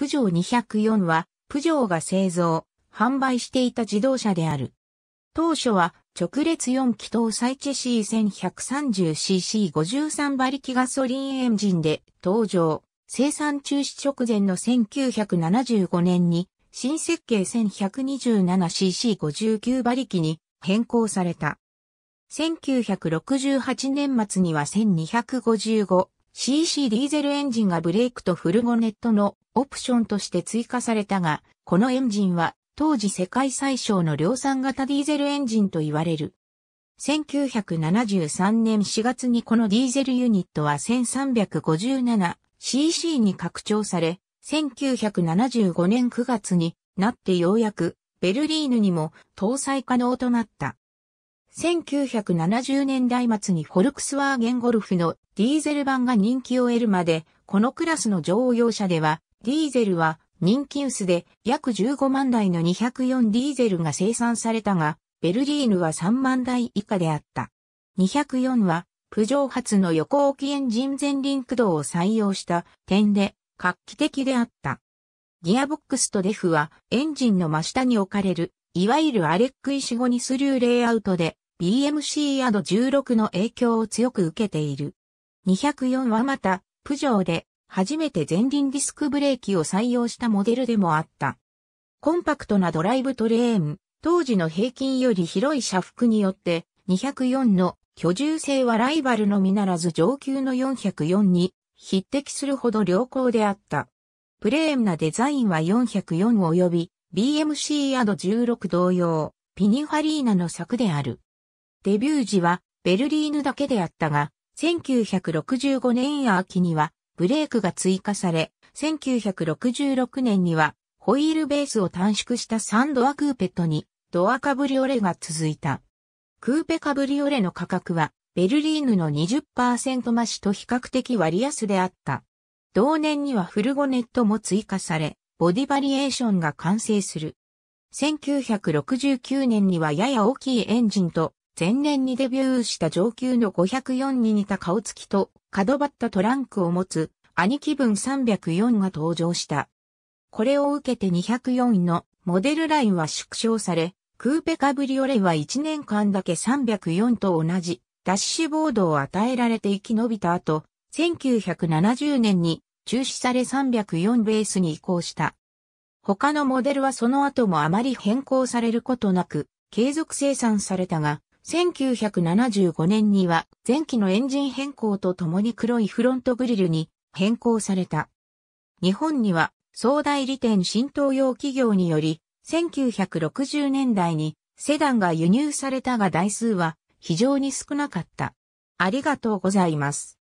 プジョー204は、プジョーが製造、販売していた自動車である。当初は、直列4気筒サイチー1 1 3 0 c c 5 3馬力ガソリンエンジンで登場。生産中止直前の1975年に、新設計 1127cc59 馬力に変更された。1968年末には1 2 5 5 CC ディーゼルエンジンがブレークとフルゴネットのオプションとして追加されたが、このエンジンは当時世界最小の量産型ディーゼルエンジンと言われる。1973年4月にこのディーゼルユニットは 1357cc に拡張され、1975年9月になってようやくベルリーヌにも搭載可能となった。1970年代末にフォルクスワーゲンゴルフのディーゼル版が人気を得るまで、このクラスの乗用車では、ディーゼルは人気薄で約15万台の204ディーゼルが生産されたが、ベルリーヌは3万台以下であった。204は、プジョー発の横置きエンジン前輪駆動を採用した点で画期的であった。ギアボックスとデフはエンジンの真下に置かれる、いわゆるアレックイシゴニスルーレイアウトで BMC アド16の影響を強く受けている。204はまた、プジョーで初めて前輪ディスクブレーキを採用したモデルでもあった。コンパクトなドライブトレーン、当時の平均より広い車幅によって204の居住性はライバルのみならず上級の404に匹敵するほど良好であった。プレーンなデザインは404及び BMC アド16同様、ピニファリーナの作である。デビュー時はベルリーヌだけであったが、1965年秋にはブレークが追加され、1966年にはホイールベースを短縮した3ドアクーペットにドアカブリオレが続いた。クーペカブリオレの価格はベルリーヌの20%増しと比較的割安であった。同年にはフルゴネットも追加され、ボディバリエーションが完成する。1969年にはやや大きいエンジンと前年にデビューした上級の504に似た顔つきと角張ったトランクを持つ兄貴分304が登場した。これを受けて204のモデルラインは縮小され、クーペカブリオレは1年間だけ304と同じダッシュボードを与えられて生き延びた後、1970年に中止され304ベースに移行した。他のモデルはその後もあまり変更されることなく、継続生産されたが、1975年には前期のエンジン変更とともに黒いフロントグリルに変更された。日本には総代理店新東洋企業により1960年代にセダンが輸入されたが台数は非常に少なかった。ありがとうございます。